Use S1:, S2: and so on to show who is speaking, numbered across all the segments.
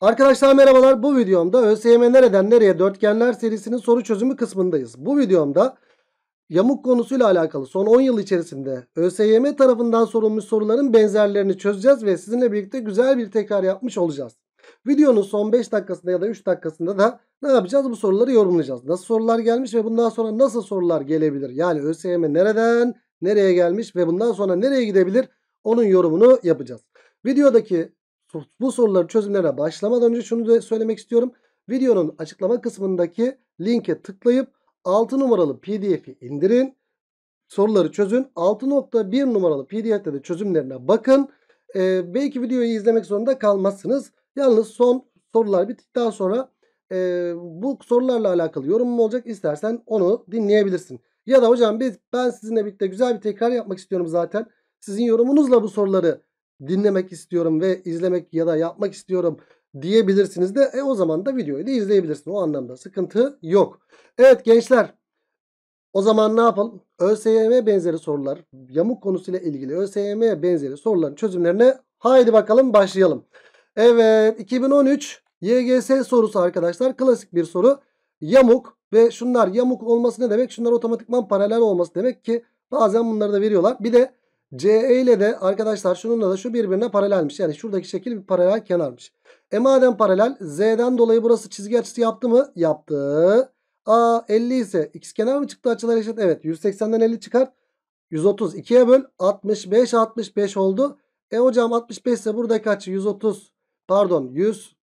S1: Arkadaşlar merhabalar bu videomda ÖSYM nereden nereye dörtgenler serisinin soru çözümü kısmındayız. Bu videomda yamuk konusuyla alakalı son 10 yıl içerisinde ÖSYM tarafından sorulmuş soruların benzerlerini çözeceğiz ve sizinle birlikte güzel bir tekrar yapmış olacağız. Videonun son 5 dakikasında ya da 3 dakikasında da ne yapacağız bu soruları yorumlayacağız. Nasıl sorular gelmiş ve bundan sonra nasıl sorular gelebilir? Yani ÖSYM nereden nereye gelmiş ve bundan sonra nereye gidebilir? Onun yorumunu yapacağız. Videodaki bu soruların çözümlerine başlamadan önce şunu da söylemek istiyorum. Videonun açıklama kısmındaki linke tıklayıp 6 numaralı pdf'i indirin. Soruları çözün. 6.1 numaralı pdf'te de çözümlerine bakın. Ee, belki videoyu izlemek zorunda kalmazsınız. Yalnız son sorular bittikten sonra e, bu sorularla alakalı yorum mu olacak. istersen onu dinleyebilirsin. Ya da hocam biz ben sizinle birlikte güzel bir tekrar yapmak istiyorum zaten. Sizin yorumunuzla bu soruları dinlemek istiyorum ve izlemek ya da yapmak istiyorum diyebilirsiniz de e o zaman da videoyu da izleyebilirsiniz. O anlamda sıkıntı yok. Evet gençler o zaman ne yapalım? ÖSYM benzeri sorular, yamuk konusuyla ilgili ÖSYM benzeri soruların çözümlerine haydi bakalım başlayalım. Evet 2013 YGS sorusu arkadaşlar klasik bir soru. Yamuk ve şunlar yamuk olması ne demek? Şunlar otomatikman paralel olması demek ki bazen bunları da veriyorlar. Bir de CE ile de arkadaşlar şununla da şu birbirine paralelmiş. Yani şuradaki şekil bir paralel kenarmış. E madem paralel Z'den dolayı burası çizgi açısı yaptı mı? Yaptı. A 50 ise x kenar mı çıktı açılar eşit? Evet 180'den 50 çıkar. 130 2'ye böl 65 65 oldu. E hocam 65 ise buradaki açı 130 pardon 100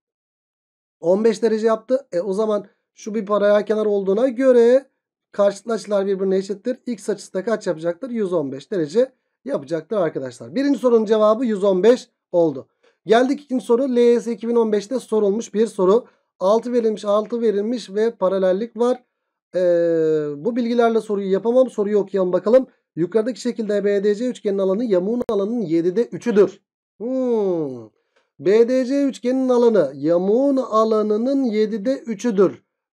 S1: 15 derece yaptı. E o zaman şu bir paralel kenar olduğuna göre karşılıklı birbirine eşittir. X açısı da kaç yapacaktır? 115 derece yapacaktır arkadaşlar. Birinci sorunun cevabı 115 oldu. Geldik ikinci soru. LYS 2015'te sorulmuş bir soru. 6 verilmiş 6 verilmiş ve paralellik var. Ee, bu bilgilerle soruyu yapamam. Soruyu okuyalım bakalım. Yukarıdaki şekilde BDC üçgenin alanı yamuğun alanının 7'de 3'üdür. Hmm. BDC üçgenin alanı yamuğun alanının 7'de 3'üdür.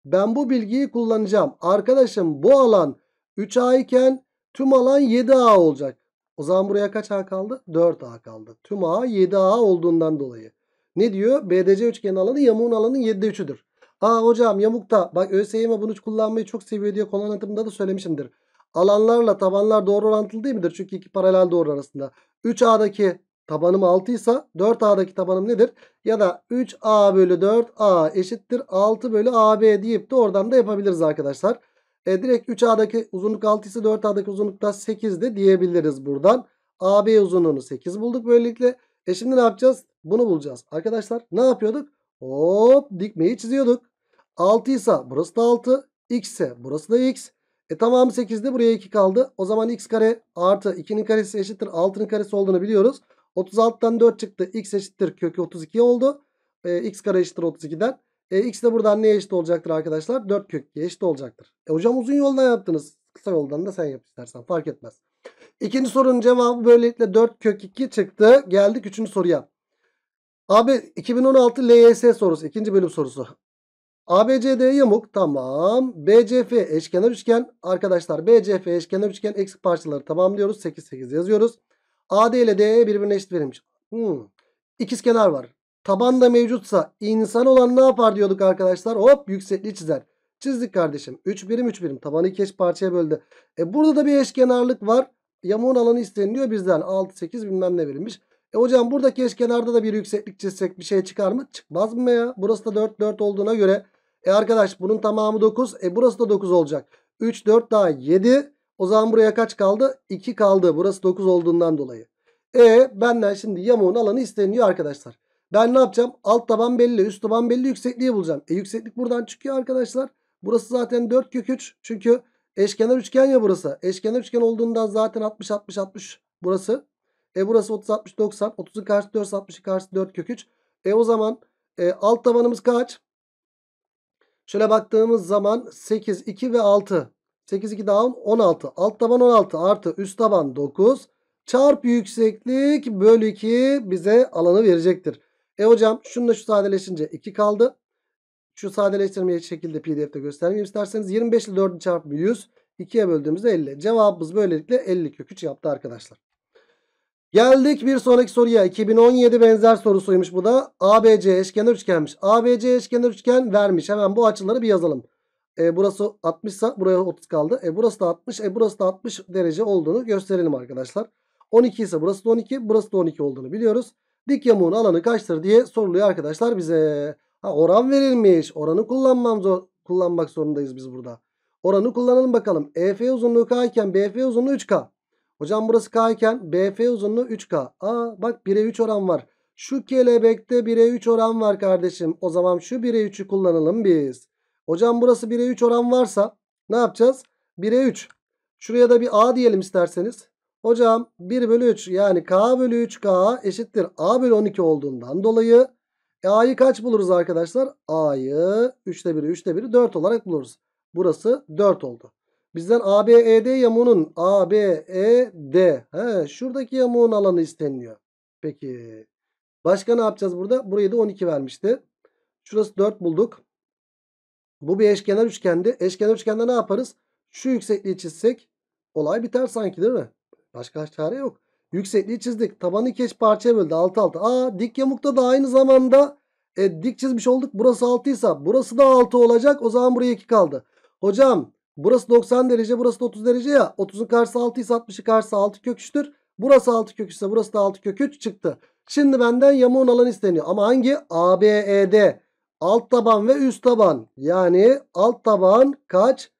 S1: Ben bu bilgiyi kullanacağım. Arkadaşım bu alan 3A iken tüm alan 7A olacak. O zaman buraya kaç A kaldı? 4A kaldı. Tüm A 7A olduğundan dolayı. Ne diyor? BDC üçgenin alanı yamuğun alanının 7'de 3'üdür. Aa hocam yamukta bak ÖSYM bunu kullanmayı çok seviyor diye konu anlatımında da söylemişimdir. Alanlarla tabanlar doğru orantılı değil midir? Çünkü iki paralel doğru arasında. 3A'daki tabanım 6 ise 4A'daki tabanım nedir? Ya da 3A bölü 4A eşittir 6 bölü AB deyip de oradan da yapabiliriz arkadaşlar. E, direkt 3A'daki uzunluk 6 ise 4A'daki uzunluk da 8 de diyebiliriz buradan. AB uzunluğunu 8 bulduk böylelikle. E şimdi ne yapacağız? Bunu bulacağız. Arkadaşlar ne yapıyorduk? Hop dikmeyi çiziyorduk. 6 ise burası da 6. X ise burası da X. E tamamı de buraya 2 kaldı. O zaman x kare artı 2'nin karesi eşittir 6'nın karesi olduğunu biliyoruz. 36'dan 4 çıktı. x eşittir kökü 32 oldu. E, x kare eşittir 32'den. E, x de buradan neye eşit olacaktır arkadaşlar? 4 kök 2 eşit olacaktır. E, hocam uzun yoldan yaptınız. Kısa yoldan da sen yap istersen fark etmez. İkinci sorunun cevabı böylelikle 4 kök 2 çıktı. Geldik üçüncü soruya. Abi 2016 LYS sorusu. ikinci bölüm sorusu. ABCD yamuk tamam. BCF eşkenar üçgen. Arkadaşlar BCF eşkenar üçgen eksik parçaları tamamlıyoruz. 8 8 yazıyoruz. AD ile DE birbirine eşit verilmiş. Hmm. İkiz kenar var. Tabanda mevcutsa insan olan ne yapar diyorduk arkadaşlar. Hop yüksekliği çizer. Çizdik kardeşim. 3 birim 3 birim. Tabanı iki eş parçaya böldü. E burada da bir eşkenarlık var. Yamuğun alanı isteniliyor bizden. 6 8 bilmem ne verilmiş. E hocam buradaki eşkenarda da bir yükseklik çizsek bir şey çıkar mı? Çıkmaz mı ya? Burası da 4 4 olduğuna göre. E arkadaş bunun tamamı 9. E burası da 9 olacak. 3 4 daha 7. O zaman buraya kaç kaldı? 2 kaldı. Burası 9 olduğundan dolayı. E benden şimdi yamuğun alanı isteniliyor arkadaşlar. Ben ne yapacağım? Alt taban belli, üst taban belli yüksekliği bulacağım. E yükseklik buradan çıkıyor arkadaşlar. Burası zaten 4 kök 3. Çünkü eşkenar üçgen ya burası. Eşkenar üçgen olduğundan zaten 60 60 60 burası. E burası 30 60 90. 30'un karşısı 4 60'ın karşısı 4 kök 3. E o zaman e, alt tabanımız kaç? Şöyle baktığımız zaman 8 2 ve 6. 8 2 daha 16. Alt taban 16 artı üst taban 9 Çarp yükseklik bölü 2 bize alanı verecektir. E hocam şununla şu sadeleşince 2 kaldı. Şu sadeleştirmeyi şekilde pdf'de göstermeyeyim isterseniz. 25 ile 4'ün çarpımı 100. 2'ye böldüğümüzde 50. Cevabımız böylelikle 50 köküç yaptı arkadaşlar. Geldik bir sonraki soruya. 2017 benzer sorusuymuş bu da. ABC eşkenar üçgenmiş. ABC eşkenar üçgen vermiş. Hemen bu açıları bir yazalım. E, burası 60 ise buraya 30 kaldı. E, burası da 60. E, burası da 60 derece olduğunu gösterelim arkadaşlar. 12 ise burası da 12. Burası da 12 olduğunu biliyoruz. Dik yamuğun alanı kaçtır diye soruluyor arkadaşlar bize. Ha, oran verilmiş. Oranı kullanmam zor kullanmak zorundayız biz burada. Oranı kullanalım bakalım. EF uzunluğu K iken BF uzunluğu 3K. Hocam burası K iken BF uzunluğu 3K. Aa bak 1'e 3 oran var. Şu kelebekte 1'e 3 oran var kardeşim. O zaman şu 1'e 3'ü kullanalım biz. Hocam burası 1'e 3 oran varsa ne yapacağız? 1'e 3. Şuraya da bir A diyelim isterseniz. Hocam 1 bölü 3 yani k bölü 3k eşittir a bölü 12 olduğundan dolayı e, a'yı kaç buluruz arkadaşlar? a'yı 3'te 1'i 3'te 1'i 4 olarak buluruz. Burası 4 oldu. Bizden ABED yamuğunun ABED he, şuradaki yamuğun alanı isteniliyor. Peki başka ne yapacağız burada? Burayı da 12 vermişti. Şurası 4 bulduk. Bu bir eşkenar üçgende Eşkenar üçgende ne yaparız? Şu yüksekliği çizsek olay biter sanki değil mi? Başka çare yok. Yüksekliği çizdik. Tabanı keş parçaya böldü. 6 6. Aa dik yamukta da aynı zamanda e, dik çizmiş olduk. Burası 6 ise burası da 6 olacak. O zaman buraya 2 kaldı. Hocam burası 90 derece burası da 30 derece ya. 30'un karşısı 6 ise 60'ın karşısı 6 kök 3'tür. Burası 6 kök 3 ise burası da 6 kök 3 çıktı. Şimdi benden yamuğun alanı isteniyor. Ama hangi? A, B, E, D? Alt taban ve üst taban. Yani alt taban kaç?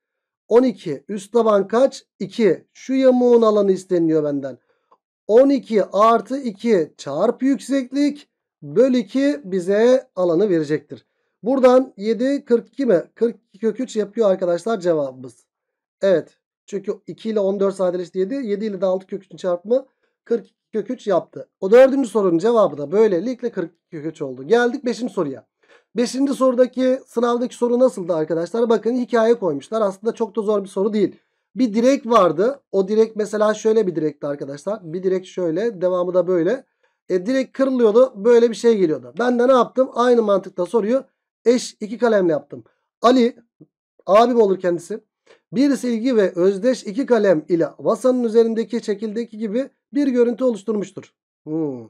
S1: 12. Üst taban kaç? 2. Şu yamuğun alanı isteniyor benden. 12 artı 2 çarp yükseklik böl 2 bize alanı verecektir. Buradan 7 42 mi? 42 kök 3 yapıyor arkadaşlar cevabımız. Evet. Çünkü 2 ile 14 sadeleşti 7. 7 ile de 6 kök 3'ün çarpımı 42 kök 3 yaptı. O dördüncü sorunun cevabı da böylelikle 42 kök 3 oldu. Geldik 5. soruya. Beşinci sorudaki sınavdaki soru nasıldı arkadaşlar? Bakın hikaye koymuşlar. Aslında çok da zor bir soru değil. Bir direk vardı. O direk mesela şöyle bir direkti arkadaşlar. Bir direk şöyle. Devamı da böyle. E, direkt kırılıyordu. Böyle bir şey geliyordu. Ben de ne yaptım? Aynı mantıkla soruyu eş iki kalemle yaptım. Ali abim olur kendisi. Bir silgi ve özdeş iki kalem ile vasanın üzerindeki çekildeki gibi bir görüntü oluşturmuştur. Hmm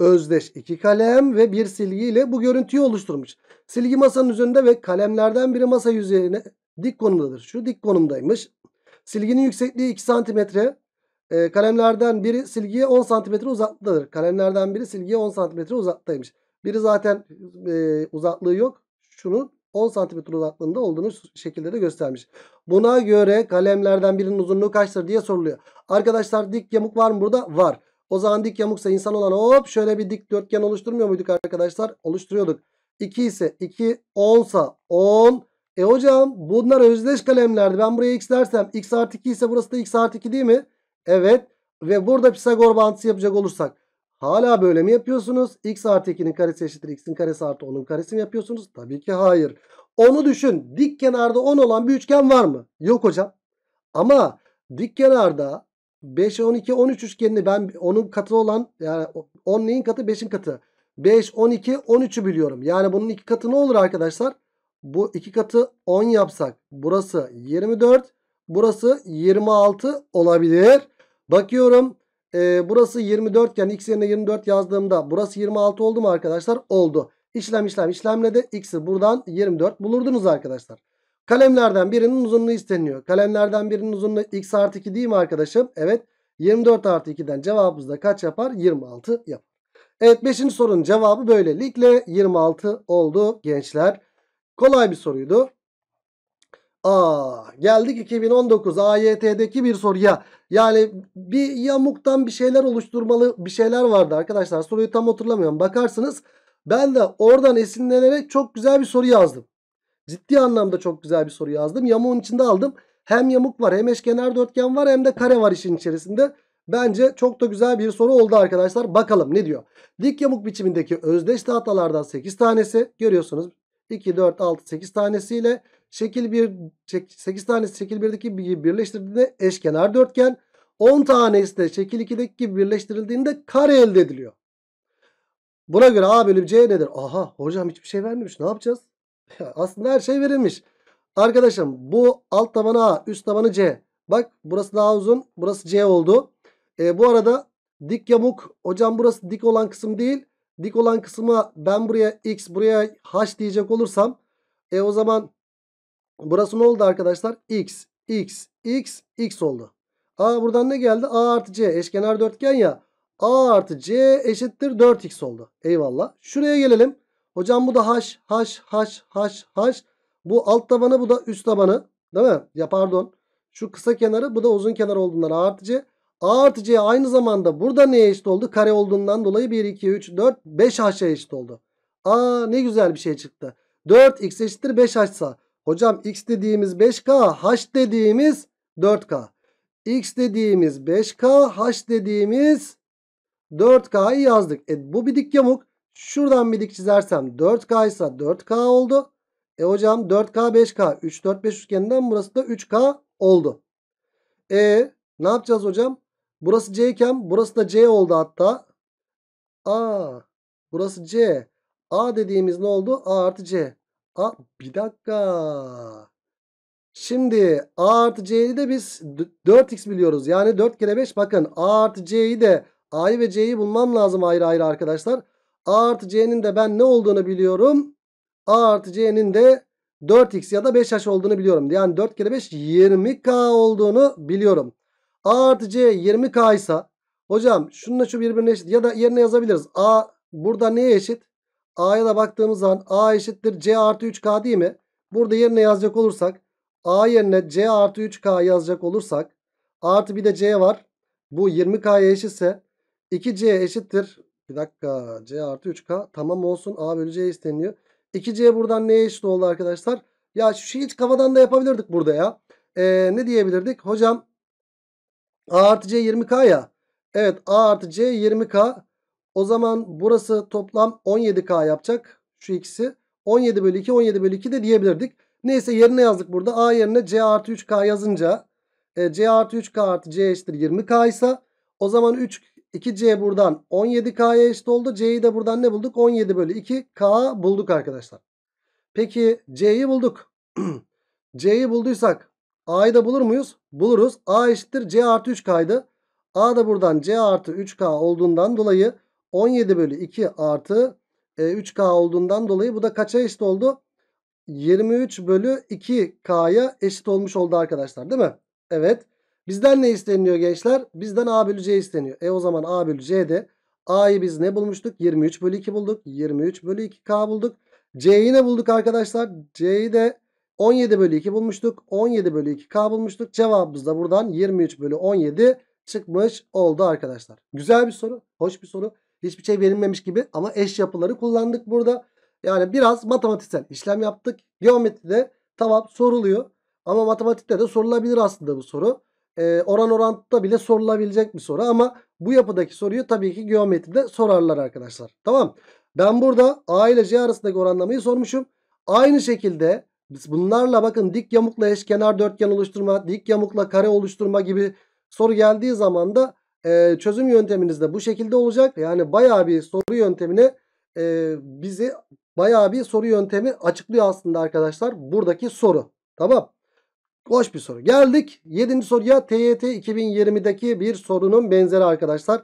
S1: özdeş iki kalem ve bir silgi ile bu görüntüyü oluşturmuş. Silgi masanın üzerinde ve kalemlerden biri masa yüzeyine dik konumdadır. Şu dik konumdaymış. Silginin yüksekliği 2 santimetre. Ee, kalemlerden biri silgiye 10 santimetre uzaklıdır. Kalemlerden biri silgiye 10 santimetre uzaktaymış. Biri zaten e, uzaklığı yok. şunu 10 santimetre uzaklığında olduğunu şekilde de göstermiş. Buna göre kalemlerden birinin uzunluğu kaçtır diye soruluyor. Arkadaşlar dik yamuk var mı burada? Var. O zaman dik yamuksa insan olan hop şöyle bir dikdörtgen oluşturmuyor muyduk arkadaşlar? Oluşturuyorduk. 2 ise 2, 10 sa 10. E hocam bunlar özdeş kalemlerdi. Ben buraya x dersem x artı 2 ise burası da x artı 2 değil mi? Evet. Ve burada Pisagor bağıntısı yapacak olursak hala böyle mi yapıyorsunuz? x artı 2'nin karesi eşittir x'in karesi artı 10'un karesi mi yapıyorsunuz? Tabii ki hayır. Onu düşün. Dik kenarda 10 olan bir üçgen var mı? Yok hocam. Ama dik kenarda 5, 12, 13 üçgenini ben onun katı olan yani 10 neyin katı? 5'in katı. 5, 12, 13'ü biliyorum. Yani bunun iki katı ne olur arkadaşlar? Bu iki katı 10 yapsak burası 24, burası 26 olabilir. Bakıyorum e, burası 24 iken yani x yerine 24 yazdığımda burası 26 oldu mu arkadaşlar? Oldu. İşlem işlem işlemle de x'i buradan 24 bulurdunuz arkadaşlar. Kalemlerden birinin uzunluğu isteniyor. Kalemlerden birinin uzunluğu x artı 2 değil mi arkadaşım? Evet. 24 artı 2'den cevabımız da kaç yapar? 26 yapar. Evet 5. sorunun cevabı böylelikle 26 oldu gençler. Kolay bir soruydu. Aa, geldik 2019 AYT'deki bir soruya. Yani bir yamuktan bir şeyler oluşturmalı bir şeyler vardı arkadaşlar. Soruyu tam hatırlamıyorum. Bakarsınız ben de oradan esinlenerek çok güzel bir soru yazdım. Ciddi anlamda çok güzel bir soru yazdım. Yamuğun içinde aldım. Hem yamuk var hem eşkenar dörtgen var hem de kare var işin içerisinde. Bence çok da güzel bir soru oldu arkadaşlar. Bakalım ne diyor? Dik yamuk biçimindeki özdeş tahtalardan 8 tanesi görüyorsunuz. 2, 4, 6, 8 tanesiyle şekil 1, 8 tanesi şekil 1'deki gibi birleştirildiğinde eşkenar dörtgen. 10 tanesi de şekil 2'deki gibi birleştirildiğinde kare elde ediliyor. Buna göre A bölü C nedir? Aha hocam hiçbir şey vermemiş. Ne yapacağız? Aslında her şey verilmiş. Arkadaşım bu alt tabanı A, üst tabanı C. Bak burası daha uzun, burası C oldu. E, bu arada dik yamuk. Hocam burası dik olan kısım değil. Dik olan kısma ben buraya X, buraya H diyecek olursam e o zaman burası ne oldu arkadaşlar? X, X, X, X oldu. A buradan ne geldi? A artı C eşkenar dörtgen ya. A artı C eşittir 4X oldu. Eyvallah. Şuraya gelelim. Hocam bu da haş haş haş haş haş. Bu alt tabanı bu da üst tabanı. Değil mi? Ya pardon. Şu kısa kenarı bu da uzun kenar olduğundan A artı C. A artı C aynı zamanda burada neye eşit oldu? Kare olduğundan dolayı 1, 2, 3, 4, 5 haşa eşit oldu. Aa ne güzel bir şey çıktı. 4 x eşittir 5 haşsa. Hocam x dediğimiz 5k, h dediğimiz 4k. x dediğimiz 5k, h dediğimiz 4k'yı yazdık. E, bu bir dik yamuk. Şuradan bir dik çizersem 4K ise 4K oldu. E hocam 4K 5K 3 4 5 üçgeninden burası da 3K oldu. E ne yapacağız hocam? Burası C iken burası da C oldu hatta. A burası C. A dediğimiz ne oldu? A artı C. A bir dakika. Şimdi A artı C'yi de biz 4x biliyoruz. Yani 4 kere 5 bakın A artı C'yi de A'yı ve C'yi bulmam lazım ayrı ayrı arkadaşlar. A artı C'nin de ben ne olduğunu biliyorum. A artı C'nin de 4x ya da 5h olduğunu biliyorum. Yani 4 kere 5 20k olduğunu biliyorum. A artı C 20k ise hocam şununla şu birbirine eşit ya da yerine yazabiliriz. A burada neye eşit? A'ya da baktığımız zaman A eşittir C artı 3k değil mi? Burada yerine yazacak olursak A yerine C artı 3k yazacak olursak artı bir de C var. Bu 20k'ya eşitse 2C eşittir bir dakika. C artı 3K. Tamam olsun. A bölü C isteniyor. 2C buradan neye eşit oldu arkadaşlar? Ya şu şeyi hiç kafadan da yapabilirdik burada ya. Ee, ne diyebilirdik? Hocam A artı C 20K ya. Evet A artı C 20K. O zaman burası toplam 17K yapacak. Şu ikisi. 17 bölü 2 17 bölü 2 de diyebilirdik. Neyse yerine yazdık burada. A yerine C artı 3K yazınca e, C artı 3K artı C eşittir 20K ise o zaman 3 2C buradan 17K'ya eşit oldu. C'yi de buradan ne bulduk? 17 bölü 2K bulduk arkadaşlar. Peki C'yi bulduk. C'yi bulduysak A'yı da bulur muyuz? Buluruz. A eşittir C artı 3K'ydı. A da buradan C artı 3K olduğundan dolayı 17 bölü 2 artı 3K e, olduğundan dolayı bu da kaça eşit oldu? 23 bölü 2K'ya eşit olmuş oldu arkadaşlar değil mi? Evet. Bizden ne isteniyor gençler? Bizden A bölü C isteniyor. E o zaman A bölü C'de A'yı biz ne bulmuştuk? 23 bölü 2 bulduk. 23 bölü 2K bulduk. C'yi ne bulduk arkadaşlar? C'yi de 17 bölü 2 bulmuştuk. 17 bölü 2K bulmuştuk. Cevabımız da buradan 23 bölü 17 çıkmış oldu arkadaşlar. Güzel bir soru. Hoş bir soru. Hiçbir şey verilmemiş gibi ama eş yapıları kullandık burada. Yani biraz matematiksel işlem yaptık. Geometride tamam soruluyor. Ama matematikte de sorulabilir aslında bu soru e, oran orantıda bile sorulabilecek bir soru. Ama bu yapıdaki soruyu tabii ki geometride sorarlar arkadaşlar. Tamam. Ben burada A ile C arasındaki oranlamayı sormuşum. Aynı şekilde biz bunlarla bakın dik yamukla eşkenar dörtgen oluşturma, dik yamukla kare oluşturma gibi soru geldiği zaman da e, çözüm yönteminiz de bu şekilde olacak. Yani bayağı bir soru yöntemine e, bizi bayağı bir soru yöntemi açıklıyor aslında arkadaşlar buradaki soru. Tamam. Boş bir soru. Geldik 7. soruya. TYT 2020'deki bir sorunun benzeri arkadaşlar.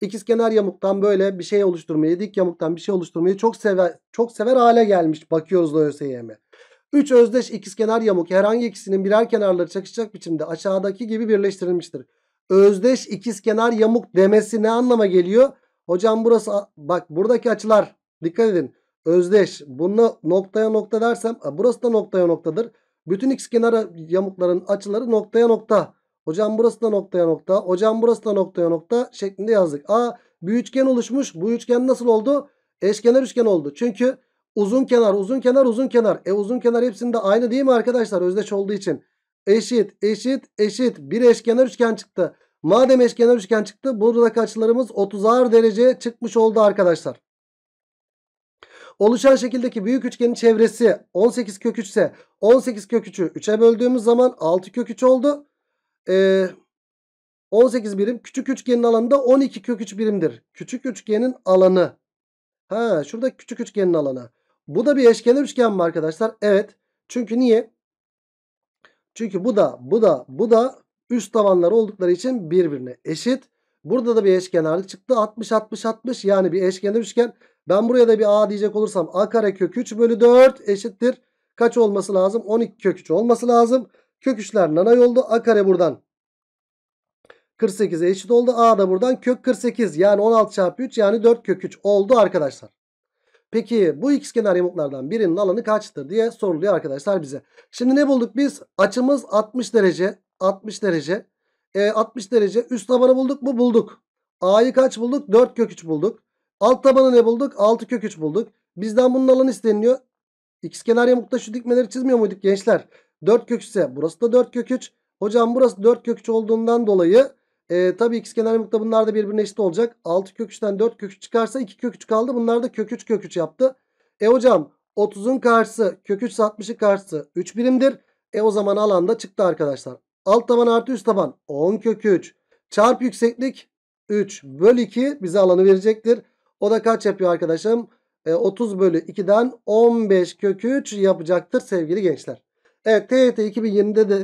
S1: İkizkenar yamuktan böyle bir şey oluşturmayı, dik yamuktan bir şey oluşturmayı çok sever çok sever hale gelmiş. Bakıyoruz da ÖSYM'e. 3 özdeş ikizkenar yamuk herhangi ikisinin birer kenarları çakışacak biçimde aşağıdaki gibi birleştirilmiştir. Özdeş ikizkenar yamuk demesi ne anlama geliyor? Hocam burası bak buradaki açılar dikkat edin. Özdeş. Bunu noktaya nokta dersem e, burası da noktaya noktadır. Bütün x kenarı yamukların açıları noktaya nokta. Hocam burası da noktaya nokta. Hocam burası da noktaya nokta şeklinde yazdık. A bir üçgen oluşmuş. Bu üçgen nasıl oldu? Eşkenar üçgen oldu. Çünkü uzun kenar uzun kenar uzun kenar. E uzun kenar hepsinde aynı değil mi arkadaşlar? Özdeş olduğu için. Eşit eşit eşit. Bir eşkenar üçgen çıktı. Madem eşkenar üçgen çıktı buradaki açılarımız 30'ar derece çıkmış oldu arkadaşlar. Oluşan şekildeki büyük üçgenin çevresi 18 kök 3 ise 18 kök 3'ü 3'e böldüğümüz zaman 6 kök 3 oldu. Ee, 18 birim küçük üçgenin alanı da 12 kök 3 birimdir. Küçük üçgenin alanı. Ha şurada küçük üçgenin alanı. Bu da bir eşkenar üçgen mi arkadaşlar? Evet. Çünkü niye? Çünkü bu da bu da bu da üst tavanları oldukları için birbirine eşit. Burada da bir eşkenarlık çıktı. 60 60 60 yani bir eşkenar üçgen ben buraya da bir a diyecek olursam a kare kök 3 bölü 4 eşittir. Kaç olması lazım? 12 kök 3 olması lazım. Kök 3'ler nana yoldu A kare buradan 48'e eşit oldu. A da buradan kök 48 yani 16 çarpı 3 yani 4 kök 3 oldu arkadaşlar. Peki bu kenar yamuklardan birinin alanı kaçtır diye soruluyor arkadaşlar bize. Şimdi ne bulduk biz? Açımız 60 derece. 60 derece. E, 60 derece. Üst tabanı bulduk mu? Bulduk. A'yı kaç bulduk? 4 kök 3 bulduk. Alt tabanı ne bulduk? 6 kök 3 bulduk. Bizden bunun alanı isteniliyor. X kenar yamukta şu dikmeleri çizmiyor muyduk gençler? 4 kök 3 ise burası da 4 kök 3. Hocam burası 4 kök 3 olduğundan dolayı e, tabii x kenar yamukta bunlar da birbirine eşit olacak. 6 kök 3'ten 4 kök 3 çıkarsa 2 kök 3 kaldı. Bunlar da kök 3 kök 3 yaptı. E hocam 30'un karşısı kök 3 60'ın karşısı 3 birimdir. E o zaman alan da çıktı arkadaşlar. Alt taban artı üst taban 10 kök 3 çarp yükseklik 3 bölü 2 bize alanı verecektir. O da kaç yapıyor arkadaşım? E, 30 bölü 2'den 15 kökü 3 yapacaktır sevgili gençler. Evet TYT 2020'de de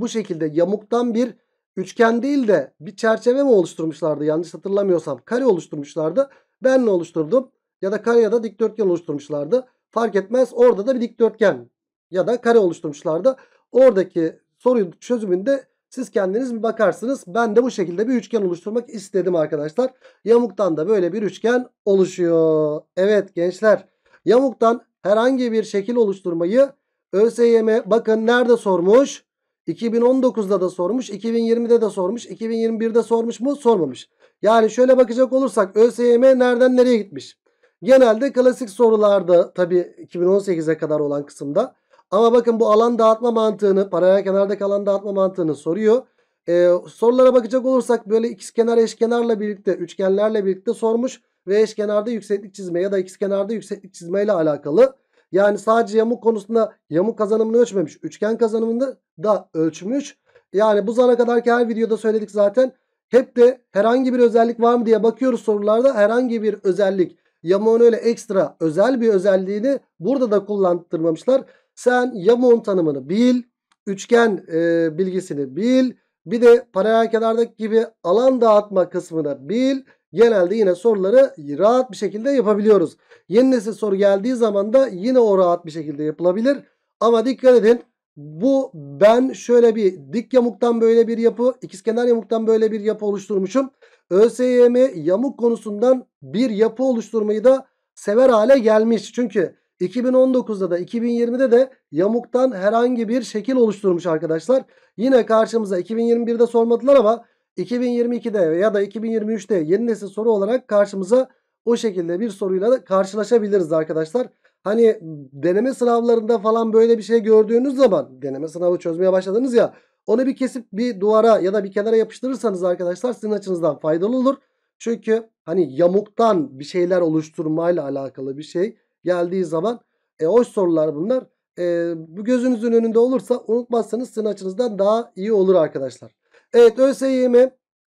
S1: bu şekilde yamuktan bir üçgen değil de bir çerçeve mi oluşturmuşlardı? Yanlış hatırlamıyorsam kare oluşturmuşlardı. Ben ne oluşturdum? Ya da kare ya da dikdörtgen oluşturmuşlardı. Fark etmez orada da bir dikdörtgen ya da kare oluşturmuşlardı. Oradaki soruyu çözümünde siz kendiniz mi bakarsınız? Ben de bu şekilde bir üçgen oluşturmak istedim arkadaşlar. Yamuktan da böyle bir üçgen oluşuyor. Evet gençler yamuktan herhangi bir şekil oluşturmayı ÖSYM bakın nerede sormuş? 2019'da da sormuş, 2020'de de sormuş, 2021'de sormuş mu? Sormamış. Yani şöyle bakacak olursak ÖSYM nereden nereye gitmiş? Genelde klasik sorularda tabii 2018'e kadar olan kısımda ama bakın bu alan dağıtma mantığını, paraya kenardaki alan dağıtma mantığını soruyor. Ee, sorulara bakacak olursak böyle ikizkenar eşkenarla birlikte, üçgenlerle birlikte sormuş ve eşkenarda yükseklik çizme ya da ikizkenarda yükseklik çizmeyle alakalı. Yani sadece yamuk konusunda yamuk kazanımını ölçmemiş. Üçgen kazanımını da ölçmüş. Yani bu zamana kadarki her videoda söyledik zaten. Hep de herhangi bir özellik var mı diye bakıyoruz sorularda. Herhangi bir özellik yamuğun öyle ekstra özel bir özelliğini burada da kullandırmamışlar. Sen yamuğun tanımını bil. Üçgen e, bilgisini bil. Bir de paralel kenardaki gibi alan dağıtma kısmını bil. Genelde yine soruları rahat bir şekilde yapabiliyoruz. Yeni nesil soru geldiği zaman da yine o rahat bir şekilde yapılabilir. Ama dikkat edin. Bu ben şöyle bir dik yamuktan böyle bir yapı, ikizkenar yamuktan böyle bir yapı oluşturmuşum. ÖSYM yamuk konusundan bir yapı oluşturmayı da sever hale gelmiş. Çünkü 2019'da da 2020'de de yamuktan herhangi bir şekil oluşturmuş arkadaşlar. Yine karşımıza 2021'de sormadılar ama 2022'de ya da 2023'te yeni nesil soru olarak karşımıza o şekilde bir soruyla da karşılaşabiliriz arkadaşlar. Hani deneme sınavlarında falan böyle bir şey gördüğünüz zaman deneme sınavı çözmeye başladınız ya onu bir kesip bir duvara ya da bir kenara yapıştırırsanız arkadaşlar sizin açınızdan faydalı olur. Çünkü hani yamuktan bir şeyler oluşturmayla alakalı bir şey geldiği zaman e, hoş sorular bunlar. E, bu gözünüzün önünde olursa unutmazsanız sizin açınızdan daha iyi olur arkadaşlar. Evet ÖSYM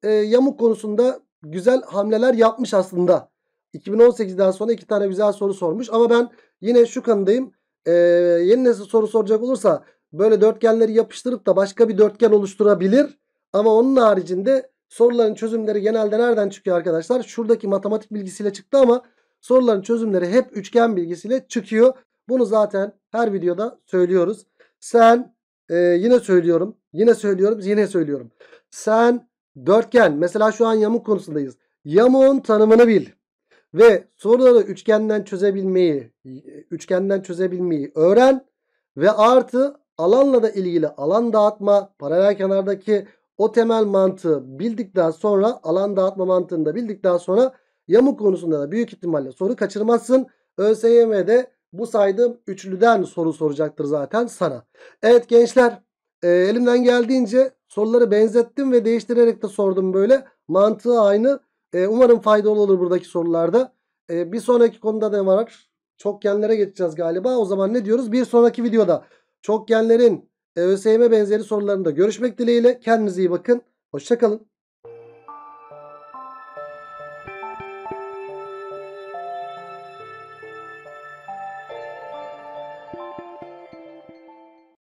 S1: e, yamuk konusunda güzel hamleler yapmış aslında. 2018'den sonra iki tane güzel soru sormuş. Ama ben yine şu kanıdayım. E, yeni nesil soru soracak olursa böyle dörtgenleri yapıştırıp da başka bir dörtgen oluşturabilir. Ama onun haricinde soruların çözümleri genelde nereden çıkıyor arkadaşlar? Şuradaki matematik bilgisiyle çıktı ama Soruların çözümleri hep üçgen bilgisiyle çıkıyor. Bunu zaten her videoda söylüyoruz. Sen e, yine söylüyorum. Yine söylüyorum. Yine söylüyorum. Sen dörtgen. Mesela şu an yamuk konusundayız. Yamuğun tanımını bil. Ve soruları üçgenden çözebilmeyi, üçgenden çözebilmeyi öğren. Ve artı alanla da ilgili alan dağıtma, paralel kenardaki o temel mantığı bildikten sonra alan dağıtma mantığını da bildikten sonra Yamuk konusunda da büyük ihtimalle soru kaçırmazsın. ÖSYM'de bu saydığım üçlüden soru soracaktır zaten sana. Evet gençler e, elimden geldiğince soruları benzettim ve değiştirerek de sordum böyle. Mantığı aynı. E, umarım faydalı olur buradaki sorularda. E, bir sonraki konuda da var? Çokgenlere geçeceğiz galiba. O zaman ne diyoruz? Bir sonraki videoda çokgenlerin e, ÖSYM benzeri sorularında görüşmek dileğiyle. Kendinize iyi bakın. Hoşçakalın.